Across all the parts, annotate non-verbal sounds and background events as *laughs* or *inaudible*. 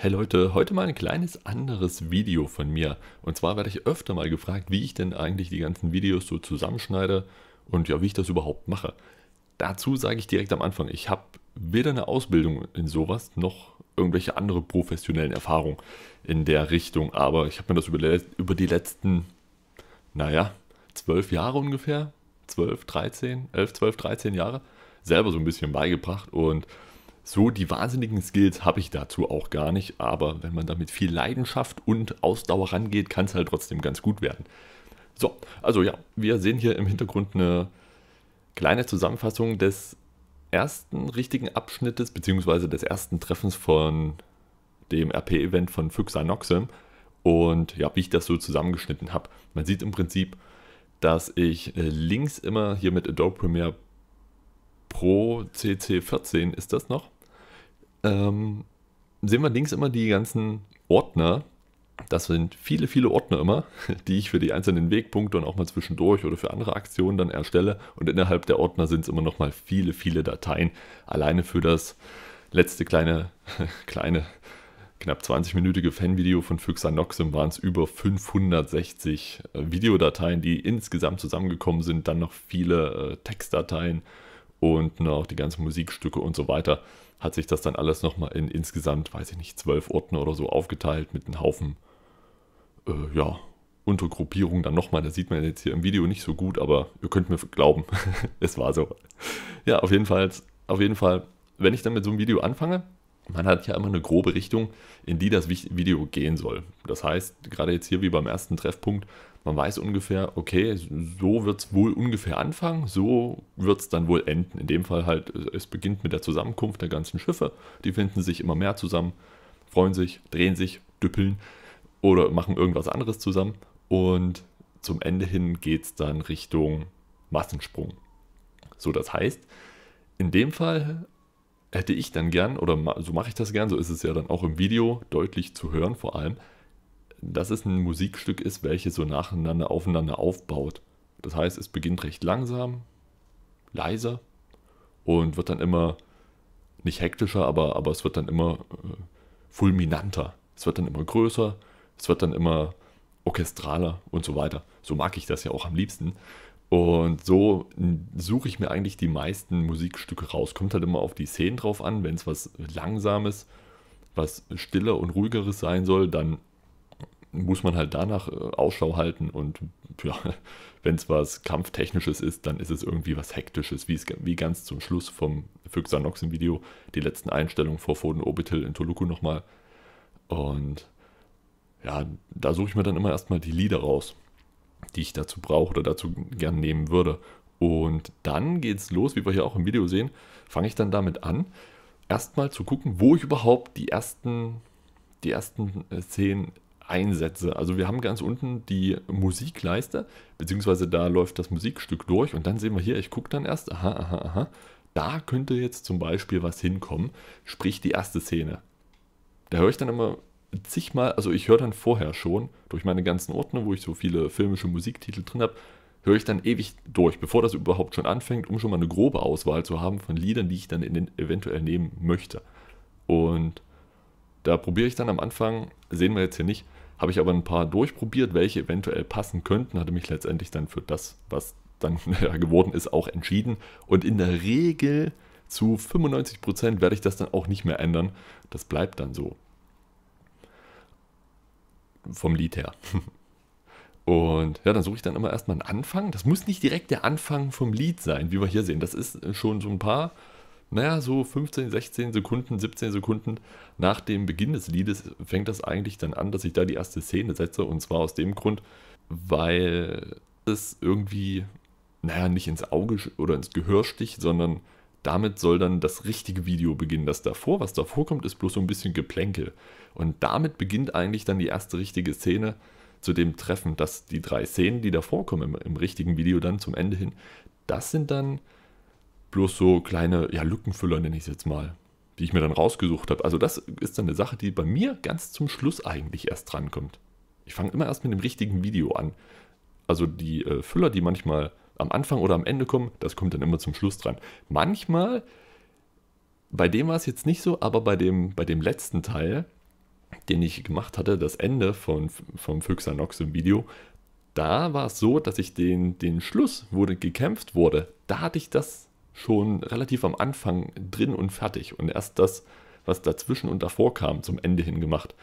Hey Leute, heute mal ein kleines anderes Video von mir. Und zwar werde ich öfter mal gefragt, wie ich denn eigentlich die ganzen Videos so zusammenschneide und ja, wie ich das überhaupt mache. Dazu sage ich direkt am Anfang, ich habe weder eine Ausbildung in sowas noch irgendwelche andere professionellen Erfahrungen in der Richtung. Aber ich habe mir das über die letzten, naja, zwölf Jahre ungefähr, zwölf, 13, elf, zwölf, 13 Jahre selber so ein bisschen beigebracht und so die wahnsinnigen Skills habe ich dazu auch gar nicht, aber wenn man da mit viel Leidenschaft und Ausdauer rangeht, kann es halt trotzdem ganz gut werden. So, also ja, wir sehen hier im Hintergrund eine kleine Zusammenfassung des ersten richtigen Abschnittes beziehungsweise des ersten Treffens von dem RP-Event von Phyxanoxim und ja, wie ich das so zusammengeschnitten habe. Man sieht im Prinzip, dass ich äh, links immer hier mit Adobe Premiere Pro CC14 ist das noch ähm, sehen wir links immer die ganzen Ordner. Das sind viele, viele Ordner immer, *laughs* die ich für die einzelnen Wegpunkte und auch mal zwischendurch oder für andere Aktionen dann erstelle. Und innerhalb der Ordner sind es immer noch mal viele, viele Dateien. Alleine für das letzte kleine, *laughs* kleine knapp 20-minütige Fanvideo von Füchsanoxim waren es über 560 äh, Videodateien, die insgesamt zusammengekommen sind. Dann noch viele äh, Textdateien und noch die ganzen Musikstücke und so weiter hat sich das dann alles nochmal in insgesamt, weiß ich nicht, zwölf Orten oder so aufgeteilt mit einem Haufen, äh, ja, Untergruppierungen dann nochmal. Das sieht man jetzt hier im Video nicht so gut, aber ihr könnt mir glauben, *laughs* es war so. Ja, auf jeden Fall, auf jeden Fall, wenn ich dann mit so einem Video anfange, man hat ja immer eine grobe Richtung, in die das Video gehen soll. Das heißt, gerade jetzt hier wie beim ersten Treffpunkt, man weiß ungefähr, okay, so wird es wohl ungefähr anfangen, so wird es dann wohl enden. In dem Fall halt, es beginnt mit der Zusammenkunft der ganzen Schiffe. Die finden sich immer mehr zusammen, freuen sich, drehen sich, düppeln oder machen irgendwas anderes zusammen. Und zum Ende hin geht es dann Richtung Massensprung. So, das heißt, in dem Fall hätte ich dann gern, oder so mache ich das gern, so ist es ja dann auch im Video deutlich zu hören vor allem, dass es ein Musikstück ist, welches so nacheinander aufeinander aufbaut. Das heißt, es beginnt recht langsam, leiser und wird dann immer nicht hektischer, aber, aber es wird dann immer äh, fulminanter. Es wird dann immer größer, es wird dann immer orchestraler und so weiter. So mag ich das ja auch am liebsten. Und so suche ich mir eigentlich die meisten Musikstücke raus. Kommt halt immer auf die Szenen drauf an. Wenn es was Langsames, was Stiller und Ruhigeres sein soll, dann muss man halt danach äh, Ausschau halten und ja, *laughs* wenn es was Kampftechnisches ist, dann ist es irgendwie was Hektisches, wie, es, wie ganz zum Schluss vom Füchsanox im Video, die letzten Einstellungen vor Foden Orbital in Toluku nochmal. Und ja, da suche ich mir dann immer erstmal die Lieder raus, die ich dazu brauche oder dazu gern nehmen würde. Und dann geht's los, wie wir hier auch im Video sehen, fange ich dann damit an, erstmal zu gucken, wo ich überhaupt die ersten, die ersten äh, Szenen Einsätze. Also wir haben ganz unten die Musikleiste, beziehungsweise da läuft das Musikstück durch und dann sehen wir hier, ich gucke dann erst, aha, aha, aha, da könnte jetzt zum Beispiel was hinkommen, sprich die erste Szene. Da höre ich dann immer zigmal, also ich höre dann vorher schon, durch meine ganzen Ordner, wo ich so viele filmische Musiktitel drin habe, höre ich dann ewig durch, bevor das überhaupt schon anfängt, um schon mal eine grobe Auswahl zu haben von Liedern, die ich dann in den eventuell nehmen möchte. Und da probiere ich dann am Anfang, sehen wir jetzt hier nicht, habe ich aber ein paar durchprobiert, welche eventuell passen könnten, hatte mich letztendlich dann für das, was dann *laughs* geworden ist, auch entschieden. Und in der Regel zu 95% werde ich das dann auch nicht mehr ändern. Das bleibt dann so. Vom Lied her. *laughs* Und ja, dann suche ich dann immer erstmal einen Anfang. Das muss nicht direkt der Anfang vom Lied sein, wie wir hier sehen. Das ist schon so ein paar naja, so 15, 16 Sekunden, 17 Sekunden nach dem Beginn des Liedes fängt das eigentlich dann an, dass ich da die erste Szene setze. Und zwar aus dem Grund, weil es irgendwie, naja, nicht ins Auge oder ins Gehör sticht, sondern damit soll dann das richtige Video beginnen. Das davor, was davor kommt, ist bloß so ein bisschen Geplänkel. Und damit beginnt eigentlich dann die erste richtige Szene zu dem Treffen, dass die drei Szenen, die davor kommen im, im richtigen Video dann zum Ende hin, das sind dann bloß so kleine ja, Lückenfüller, nenne ich es jetzt mal, die ich mir dann rausgesucht habe. Also das ist dann eine Sache, die bei mir ganz zum Schluss eigentlich erst drankommt. Ich fange immer erst mit dem richtigen Video an. Also die äh, Füller, die manchmal am Anfang oder am Ende kommen, das kommt dann immer zum Schluss dran. Manchmal, bei dem war es jetzt nicht so, aber bei dem, bei dem letzten Teil, den ich gemacht hatte, das Ende von, vom Füchsanox im Video, da war es so, dass ich den, den Schluss, wo gekämpft wurde, da hatte ich das schon relativ am Anfang drin und fertig und erst das, was dazwischen und davor kam, zum Ende hin gemacht.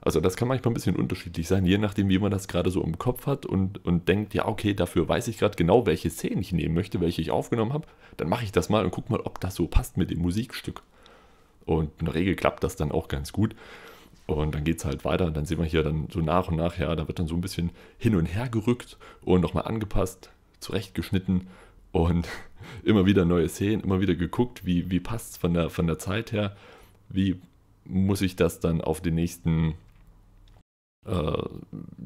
Also das kann manchmal ein bisschen unterschiedlich sein, je nachdem, wie man das gerade so im Kopf hat und, und denkt, ja, okay, dafür weiß ich gerade genau, welche Szenen ich nehmen möchte, welche ich aufgenommen habe. Dann mache ich das mal und gucke mal, ob das so passt mit dem Musikstück. Und in der Regel klappt das dann auch ganz gut. Und dann geht es halt weiter. Dann sehen wir hier dann so nach und nach, ja, da wird dann so ein bisschen hin und her gerückt und nochmal angepasst, zurechtgeschnitten. Und immer wieder neue Szenen, immer wieder geguckt, wie, wie passt es von der, von der Zeit her, wie muss ich das dann auf den nächsten, äh,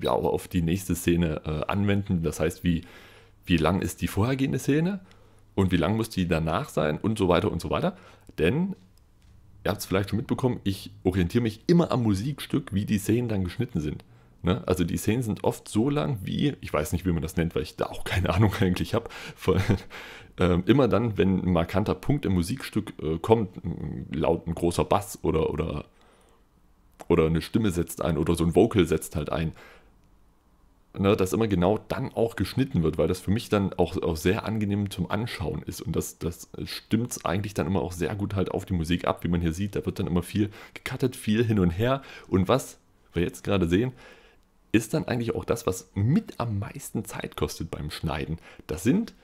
ja, auf die nächste Szene äh, anwenden. Das heißt, wie, wie lang ist die vorhergehende Szene und wie lang muss die danach sein und so weiter und so weiter. Denn, ihr habt es vielleicht schon mitbekommen, ich orientiere mich immer am Musikstück, wie die Szenen dann geschnitten sind. Ne? Also die Szenen sind oft so lang wie, ich weiß nicht, wie man das nennt, weil ich da auch keine *laughs* Ahnung eigentlich habe, *laughs* äh, immer dann, wenn ein markanter Punkt im Musikstück äh, kommt, laut ein großer Bass oder, oder, oder eine Stimme setzt ein oder so ein Vocal setzt halt ein, ne, dass immer genau dann auch geschnitten wird, weil das für mich dann auch, auch sehr angenehm zum Anschauen ist. Und das, das stimmt eigentlich dann immer auch sehr gut halt auf die Musik ab, wie man hier sieht. Da wird dann immer viel gecuttet, viel hin und her. Und was wir jetzt gerade sehen, ist dann eigentlich auch das, was mit am meisten Zeit kostet beim Schneiden. Das sind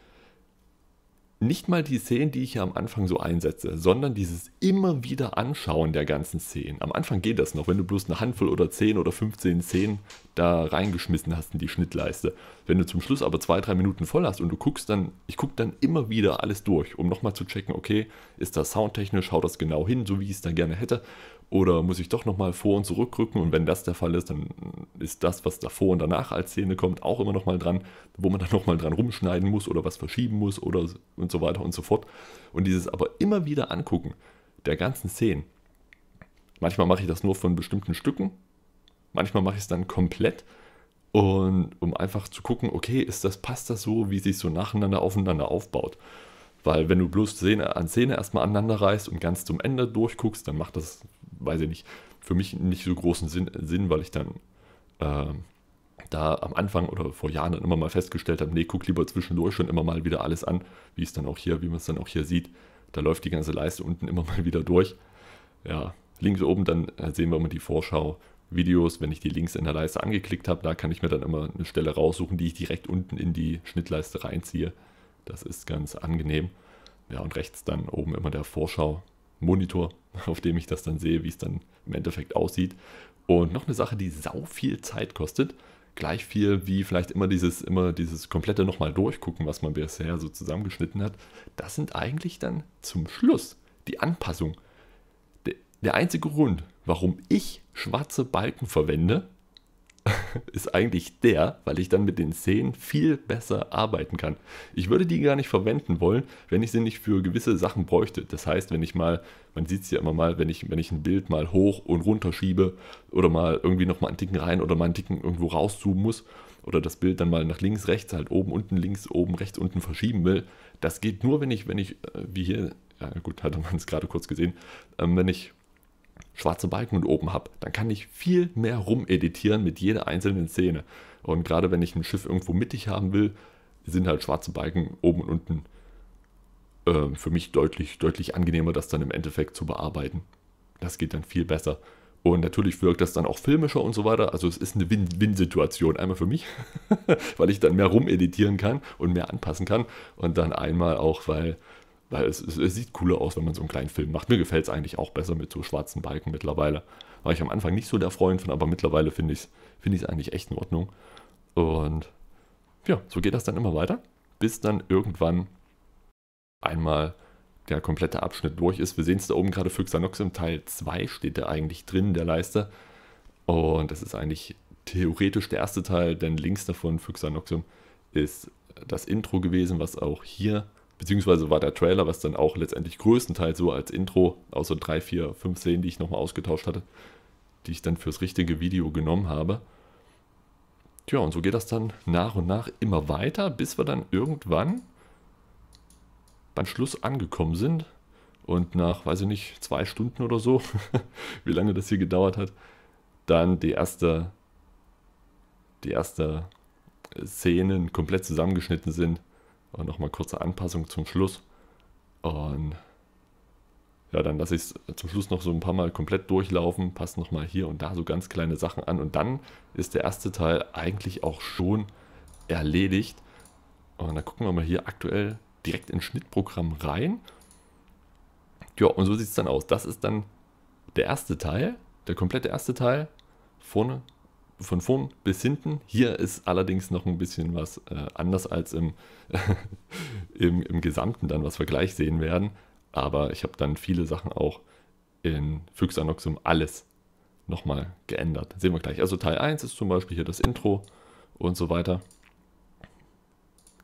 nicht mal die Szenen, die ich ja am Anfang so einsetze, sondern dieses immer wieder Anschauen der ganzen Szenen. Am Anfang geht das noch, wenn du bloß eine Handvoll oder 10 oder 15 Szenen da reingeschmissen hast in die Schnittleiste. Wenn du zum Schluss aber zwei, drei Minuten voll hast und du guckst dann, ich gucke dann immer wieder alles durch, um nochmal zu checken, okay, ist das soundtechnisch, schaut das genau hin, so wie ich es da gerne hätte. Oder muss ich doch nochmal vor und zurückrücken? Und wenn das der Fall ist, dann ist das, was davor und danach als Szene kommt, auch immer nochmal dran, wo man dann nochmal dran rumschneiden muss oder was verschieben muss oder und so weiter und so fort. Und dieses aber immer wieder angucken der ganzen Szenen. Manchmal mache ich das nur von bestimmten Stücken, manchmal mache ich es dann komplett. Und um einfach zu gucken, okay, ist das, passt das so, wie sich so nacheinander aufeinander aufbaut. Weil wenn du bloß Szene an Szene erstmal aneinander reißt und ganz zum Ende durchguckst, dann macht das weiß ich nicht, für mich nicht so großen Sinn, Sinn weil ich dann äh, da am Anfang oder vor Jahren dann immer mal festgestellt habe, nee, guck lieber zwischendurch schon immer mal wieder alles an, wie es dann auch hier, wie man es dann auch hier sieht. Da läuft die ganze Leiste unten immer mal wieder durch. Ja, links oben dann äh, sehen wir immer die Vorschau. Videos, wenn ich die Links in der Leiste angeklickt habe, da kann ich mir dann immer eine Stelle raussuchen, die ich direkt unten in die Schnittleiste reinziehe. Das ist ganz angenehm. Ja, und rechts dann oben immer der Vorschau, Monitor, *laughs* auf dem ich das dann sehe, wie es dann im Endeffekt aussieht. Und noch eine Sache, die sau viel Zeit kostet. Gleich viel wie vielleicht immer dieses, immer dieses komplette nochmal durchgucken, was man bisher so zusammengeschnitten hat. Das sind eigentlich dann zum Schluss die Anpassung. Der einzige Grund, warum ich schwarze Balken verwende, *laughs* ist eigentlich der, weil ich dann mit den Szenen viel besser arbeiten kann. Ich würde die gar nicht verwenden wollen, wenn ich sie nicht für gewisse Sachen bräuchte. Das heißt, wenn ich mal, man sieht es ja immer mal, wenn ich, wenn ich ein Bild mal hoch und runter schiebe oder mal irgendwie nochmal einen Ticken rein oder mal einen Ticken irgendwo rauszoomen muss oder das Bild dann mal nach links, rechts, halt oben, unten, links, oben, rechts, unten verschieben will. Das geht nur, wenn ich, wenn ich, äh, wie hier, ja gut, hatte man es gerade kurz gesehen, ähm, wenn ich schwarze Balken und oben habe, dann kann ich viel mehr rumeditieren mit jeder einzelnen Szene. Und gerade wenn ich ein Schiff irgendwo mittig haben will, sind halt schwarze Balken oben und unten äh, für mich deutlich, deutlich angenehmer, das dann im Endeffekt zu bearbeiten. Das geht dann viel besser. Und natürlich wirkt das dann auch filmischer und so weiter. Also es ist eine Win-Win-Situation. Einmal für mich, *laughs* weil ich dann mehr rumeditieren kann und mehr anpassen kann. Und dann einmal auch, weil weil es, es, es sieht cooler aus, wenn man so einen kleinen Film macht. Mir gefällt es eigentlich auch besser mit so schwarzen Balken mittlerweile. War ich am Anfang nicht so der Freund von, aber mittlerweile finde ich es find eigentlich echt in Ordnung. Und ja, so geht das dann immer weiter, bis dann irgendwann einmal der komplette Abschnitt durch ist. Wir sehen es da oben gerade für Xanoxim Teil 2 steht da eigentlich drin in der Leiste. Und das ist eigentlich theoretisch der erste Teil, denn links davon für ist das Intro gewesen, was auch hier Beziehungsweise war der Trailer, was dann auch letztendlich größtenteils so als Intro, außer drei, vier, fünf Szenen, die ich nochmal ausgetauscht hatte, die ich dann fürs richtige Video genommen habe. Tja, und so geht das dann nach und nach immer weiter, bis wir dann irgendwann beim Schluss angekommen sind. Und nach, weiß ich nicht, zwei Stunden oder so, *laughs* wie lange das hier gedauert hat, dann die erste, die erste Szenen komplett zusammengeschnitten sind und nochmal kurze Anpassung zum Schluss. Und ja, dann lasse ich es zum Schluss noch so ein paar Mal komplett durchlaufen, passe nochmal hier und da so ganz kleine Sachen an. Und dann ist der erste Teil eigentlich auch schon erledigt. Und dann gucken wir mal hier aktuell direkt ins Schnittprogramm rein. Ja, und so sieht es dann aus. Das ist dann der erste Teil, der komplette erste Teil. Vorne von vorn bis hinten. Hier ist allerdings noch ein bisschen was äh, anders als im, *laughs* im, im Gesamten dann, was wir gleich sehen werden. Aber ich habe dann viele Sachen auch in Füchsanoxum alles nochmal geändert. Sehen wir gleich. Also Teil 1 ist zum Beispiel hier das Intro und so weiter.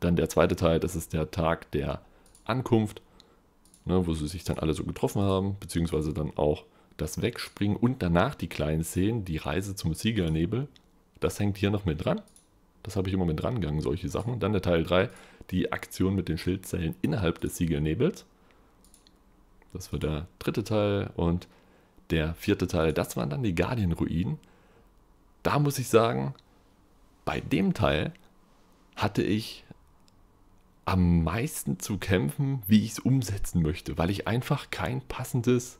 Dann der zweite Teil, das ist der Tag der Ankunft, ne, wo sie sich dann alle so getroffen haben, beziehungsweise dann auch das Wegspringen und danach die kleinen Szenen, die Reise zum Siegernebel, das hängt hier noch mit dran. Das habe ich immer mit dran gegangen, solche Sachen. Dann der Teil 3, die Aktion mit den Schildzellen innerhalb des Siegernebels. Das war der dritte Teil. Und der vierte Teil, das waren dann die Guardian-Ruinen. Da muss ich sagen, bei dem Teil hatte ich am meisten zu kämpfen, wie ich es umsetzen möchte, weil ich einfach kein passendes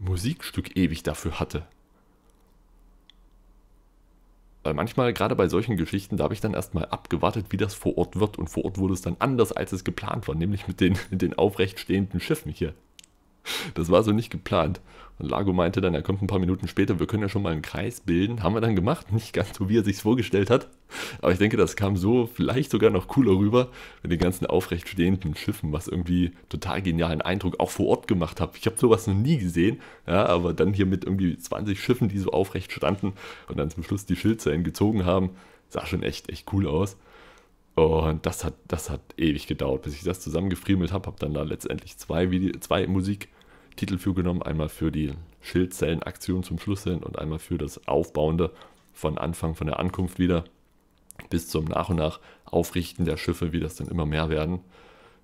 Musikstück ewig dafür hatte. Weil manchmal, gerade bei solchen Geschichten, da habe ich dann erstmal abgewartet, wie das vor Ort wird. Und vor Ort wurde es dann anders, als es geplant war, nämlich mit den, *laughs* den aufrecht stehenden Schiffen hier. Das war so nicht geplant. Und Lago meinte dann, er kommt ein paar Minuten später, wir können ja schon mal einen Kreis bilden. Haben wir dann gemacht, *laughs* nicht ganz so, wie er sich vorgestellt hat. Aber ich denke, das kam so vielleicht sogar noch cooler rüber, mit den ganzen aufrecht stehenden Schiffen, was irgendwie total genialen Eindruck auch vor Ort gemacht hat. Ich habe sowas noch nie gesehen, ja, aber dann hier mit irgendwie 20 Schiffen, die so aufrecht standen und dann zum Schluss die Schildzeilen gezogen haben, sah schon echt, echt cool aus. Und das hat, das hat ewig gedauert, bis ich das zusammengefriemelt habe. Habe dann da letztendlich zwei, Video, zwei Musiktitel für genommen. Einmal für die Schildzellenaktion zum Schluss hin und einmal für das Aufbauende von Anfang, von der Ankunft wieder bis zum nach und nach Aufrichten der Schiffe, wie das dann immer mehr werden.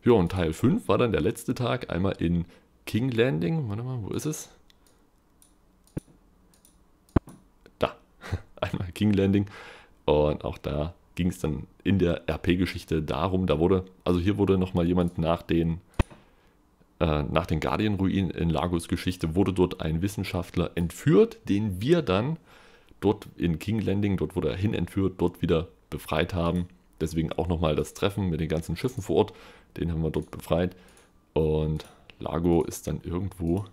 Ja, und Teil 5 war dann der letzte Tag, einmal in King Landing. Warte mal, wo ist es? Da, *laughs* einmal King Landing. Und auch da ging es dann in der RP-Geschichte darum, da wurde, also hier wurde nochmal jemand nach den, äh, nach den Guardian-Ruinen in Lagos Geschichte, wurde dort ein Wissenschaftler entführt, den wir dann dort in King Landing, dort wurde er hin entführt, dort wieder befreit haben. Deswegen auch nochmal das Treffen mit den ganzen Schiffen vor Ort, den haben wir dort befreit. Und Lago ist dann irgendwo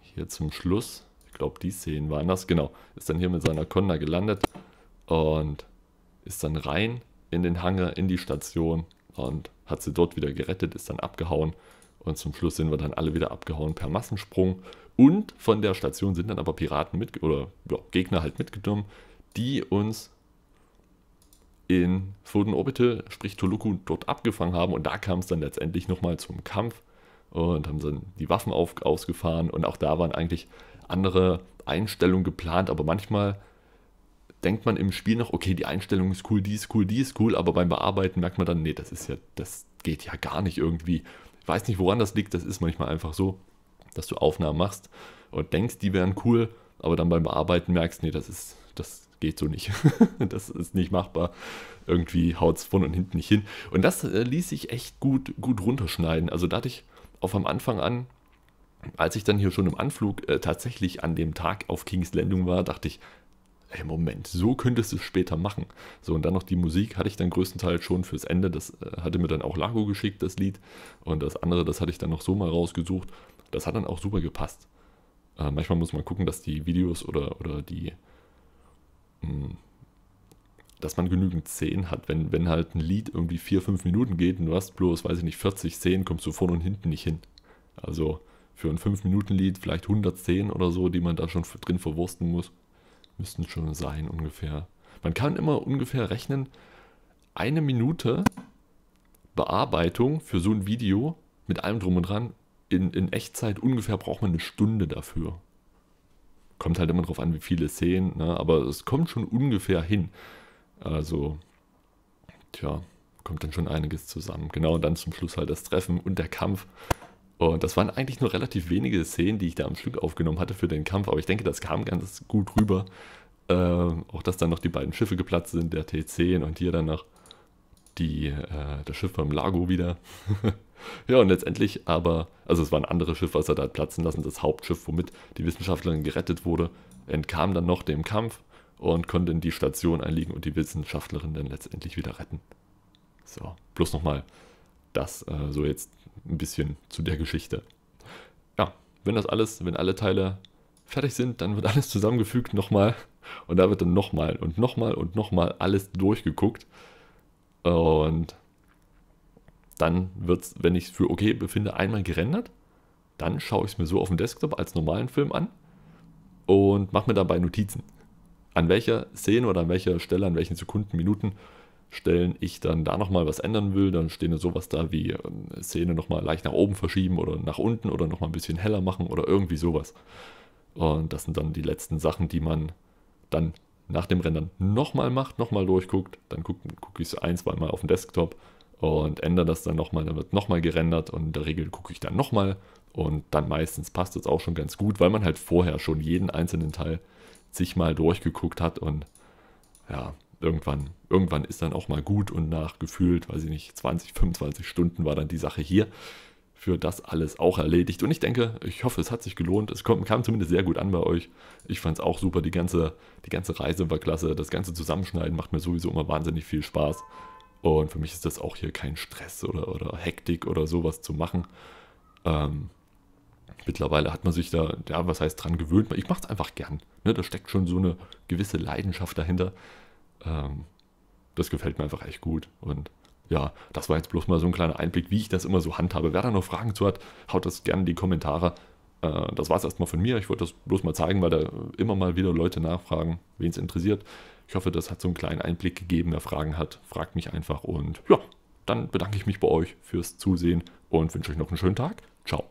hier zum Schluss, ich glaube die Szenen waren das, genau, ist dann hier mit seiner Conda gelandet und ist dann rein in den Hangar, in die Station und hat sie dort wieder gerettet, ist dann abgehauen. Und zum Schluss sind wir dann alle wieder abgehauen per Massensprung. Und von der Station sind dann aber Piraten mit oder ja, Gegner halt mitgenommen, die uns in Foden Orbital, sprich Toluku, dort abgefangen haben. Und da kam es dann letztendlich nochmal zum Kampf und haben dann die Waffen auf, ausgefahren. Und auch da waren eigentlich andere Einstellungen geplant, aber manchmal denkt man im Spiel noch, okay, die Einstellung ist cool, die ist cool, die ist cool, aber beim Bearbeiten merkt man dann, nee, das ist ja, das geht ja gar nicht irgendwie. Ich weiß nicht, woran das liegt, das ist manchmal einfach so, dass du Aufnahmen machst und denkst, die wären cool, aber dann beim Bearbeiten merkst, nee, das ist, das geht so nicht. *laughs* das ist nicht machbar. Irgendwie haut es von und hinten nicht hin. Und das äh, ließ sich echt gut, gut runterschneiden. Also da hatte ich auch am Anfang an, als ich dann hier schon im Anflug äh, tatsächlich an dem Tag auf King's Landing war, dachte ich, ey, Moment, so könntest du es später machen. So, und dann noch die Musik hatte ich dann größtenteils schon fürs Ende. Das äh, hatte mir dann auch Lago geschickt, das Lied. Und das andere, das hatte ich dann noch so mal rausgesucht. Das hat dann auch super gepasst. Äh, manchmal muss man gucken, dass die Videos oder, oder die. Mh, hm, dass man genügend Szenen hat. Wenn, wenn halt ein Lied irgendwie vier, fünf Minuten geht und du hast bloß, weiß ich nicht, 40 Szenen, kommst du vorne und hinten nicht hin. Also für ein 5-Minuten-Lied vielleicht 110 oder so, die man da schon drin verwursten muss müssten schon sein ungefähr. Man kann immer ungefähr rechnen, eine Minute Bearbeitung für so ein Video mit allem drum und dran, in, in Echtzeit ungefähr braucht man eine Stunde dafür. Kommt halt immer drauf an, wie viele Szenen, ne? aber es kommt schon ungefähr hin. Also, tja, kommt dann schon einiges zusammen. Genau, und dann zum Schluss halt das Treffen und der Kampf. Und das waren eigentlich nur relativ wenige Szenen, die ich da am Stück aufgenommen hatte für den Kampf, aber ich denke, das kam ganz gut rüber. Ähm, auch dass dann noch die beiden Schiffe geplatzt sind, der T10 und hier dann noch die, äh, das Schiff beim Lago wieder. *laughs* ja, und letztendlich aber, also es war ein anderes Schiff, was er da hat platzen lassen, das Hauptschiff, womit die Wissenschaftlerin gerettet wurde, entkam dann noch dem Kampf und konnte in die Station einliegen und die Wissenschaftlerin dann letztendlich wieder retten. So, bloß nochmal das äh, so jetzt ein bisschen zu der Geschichte. Ja, wenn das alles, wenn alle Teile fertig sind, dann wird alles zusammengefügt nochmal und da wird dann nochmal und nochmal und nochmal alles durchgeguckt und dann wird es, wenn ich es für okay befinde, einmal gerendert. Dann schaue ich es mir so auf dem Desktop als normalen Film an und mache mir dabei Notizen. An welcher Szene oder an welcher Stelle, an welchen Sekunden, Minuten Stellen ich dann da nochmal was ändern will, dann stehen sowas da wie äh, Szene nochmal leicht nach oben verschieben oder nach unten oder nochmal ein bisschen heller machen oder irgendwie sowas. Und das sind dann die letzten Sachen, die man dann nach dem Rendern nochmal macht, nochmal durchguckt. Dann gucke guck ich es ein, zweimal auf dem Desktop und ändere das dann nochmal. Dann wird nochmal gerendert und in der Regel gucke ich dann nochmal. Und dann meistens passt es auch schon ganz gut, weil man halt vorher schon jeden einzelnen Teil sich mal durchgeguckt hat und ja, irgendwann, irgendwann ist dann auch mal gut und nach gefühlt, weiß ich nicht, 20, 25 Stunden war dann die Sache hier für das alles auch erledigt. Und ich denke, ich hoffe, es hat sich gelohnt. Es kommt, kam zumindest sehr gut an bei euch. Ich fand es auch super. Die ganze, die ganze Reise war klasse. Das ganze Zusammenschneiden macht mir sowieso immer wahnsinnig viel Spaß. Und für mich ist das auch hier kein Stress oder, oder Hektik oder sowas zu machen. Ähm, mittlerweile hat man sich da, ja, was heißt dran gewöhnt. Ich mache es einfach gern. Ne, da steckt schon so eine gewisse Leidenschaft dahinter. Ähm, das gefällt mir einfach echt gut. Und ja, das war jetzt bloß mal so ein kleiner Einblick, wie ich das immer so handhabe. Wer da noch Fragen zu hat, haut das gerne in die Kommentare. Äh, das war es erstmal von mir. Ich wollte das bloß mal zeigen, weil da immer mal wieder Leute nachfragen, wen es interessiert. Ich hoffe, das hat so einen kleinen Einblick gegeben. Wer Fragen hat, fragt mich einfach. Und ja, dann bedanke ich mich bei euch fürs Zusehen und wünsche euch noch einen schönen Tag. Ciao.